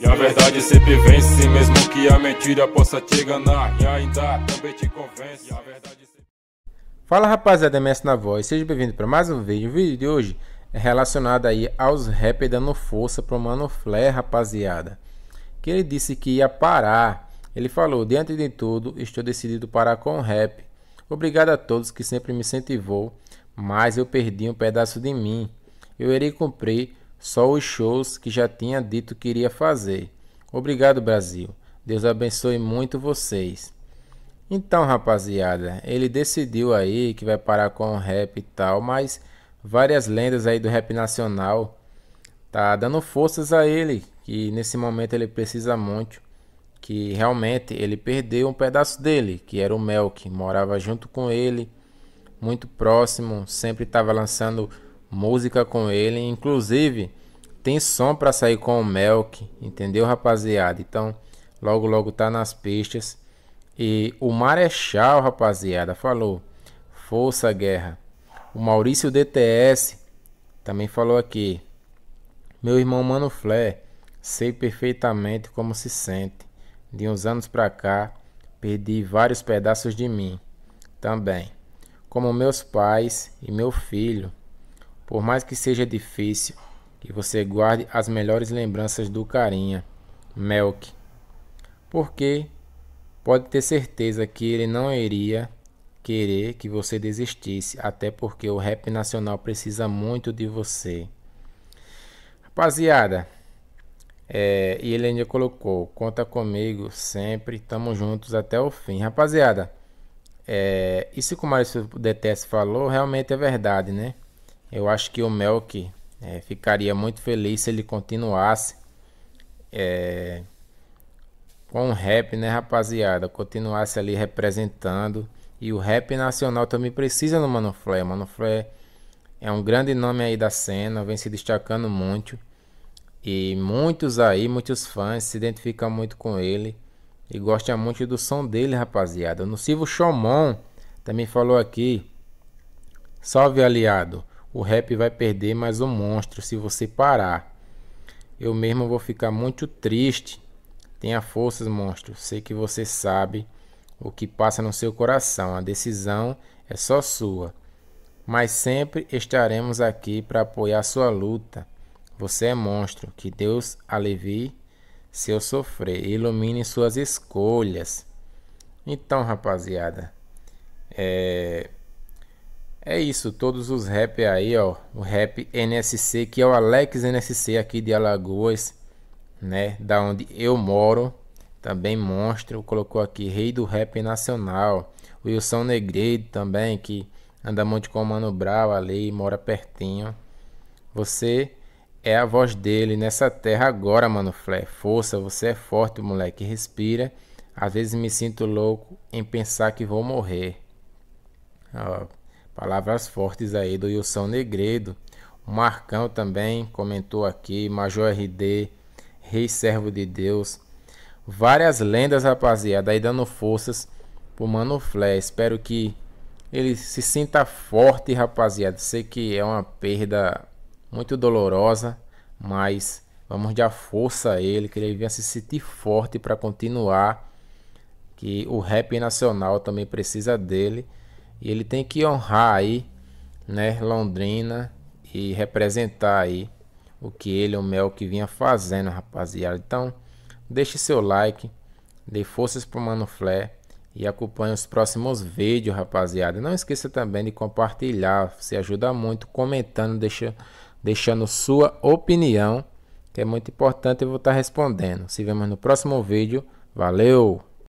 E a verdade sempre vence, mesmo que a mentira possa te enganar e ainda também te convence. Sempre... Fala rapaziada, é MS na voz, seja bem-vindo para mais um vídeo. O vídeo de hoje é relacionado aí aos rappers dando força pro Mano Flair, rapaziada. Que ele disse que ia parar. Ele falou: Diante de tudo, estou decidido parar com o rap. Obrigado a todos que sempre me incentivou, mas eu perdi um pedaço de mim. Eu irei cumprir só os shows que já tinha dito que iria fazer. Obrigado, Brasil. Deus abençoe muito vocês. Então, rapaziada, ele decidiu aí que vai parar com o rap e tal, mas várias lendas aí do rap nacional tá dando forças a ele, que nesse momento ele precisa muito, que realmente ele perdeu um pedaço dele, que era o Mel, que morava junto com ele, muito próximo, sempre estava lançando música com ele, inclusive tem som para sair com o Melk, entendeu, rapaziada? Então, logo logo tá nas pistas. E o Marechal, rapaziada, falou: "Força, guerra". O Maurício DTS também falou aqui: "Meu irmão Mano Flé, sei perfeitamente como se sente. De uns anos pra cá, perdi vários pedaços de mim também, como meus pais e meu filho. Por mais que seja difícil, que você guarde as melhores lembranças do carinha, Melk, porque pode ter certeza que ele não iria querer que você desistisse, até porque o rap nacional precisa muito de você. Rapaziada, é, e ele ainda colocou: conta comigo sempre, tamo juntos até o fim. Rapaziada, é, isso que o Maurício DTS falou realmente é verdade, né? Eu acho que o Melk é, ficaria muito feliz se ele continuasse é, com o rap, né, rapaziada? Continuasse ali representando. E o rap nacional também precisa do Mano Flé. Mano Flé é um grande nome aí da cena, vem se destacando muito. E muitos aí, muitos fãs se identificam muito com ele e gostam muito do som dele, rapaziada. No Silvio Chomon também falou aqui. Salve aliado. O rap vai perder mais um monstro se você parar. Eu mesmo vou ficar muito triste. Tenha forças, monstro. Sei que você sabe o que passa no seu coração. A decisão é só sua. Mas sempre estaremos aqui para apoiar sua luta. Você é monstro. Que Deus alivie seu sofrer. Ilumine suas escolhas. Então, rapaziada, é é isso, todos os rap aí, ó. O rap NSC, que é o Alex NSC aqui de Alagoas, né? Da onde eu moro. Também monstro. Colocou aqui Rei do Rap Nacional. O Wilson Negredo também, que anda muito com o Mano Brau ali, mora pertinho. Você é a voz dele nessa terra agora, mano Flé. Força, você é forte, moleque. Respira. Às vezes me sinto louco em pensar que vou morrer. Ó. Palavras fortes aí do Wilson Negredo. O Marcão também comentou aqui, Major RD, Rei Servo de Deus. Várias lendas, rapaziada, aí dando forças pro Mano Flé. Espero que ele se sinta forte, rapaziada. Sei que é uma perda muito dolorosa, mas vamos dar força a ele, que ele venha se sentir forte para continuar. Que o rap nacional também precisa dele. E ele tem que honrar aí, né, Londrina e representar aí o que ele, o Mel, que vinha fazendo, rapaziada. Então, deixe seu like, dê forças pro Mano Flé e acompanhe os próximos vídeos, rapaziada. Não esqueça também de compartilhar, você ajuda muito comentando, deixa, deixando sua opinião, que é muito importante, eu vou estar tá respondendo. Se vemos no próximo vídeo, valeu!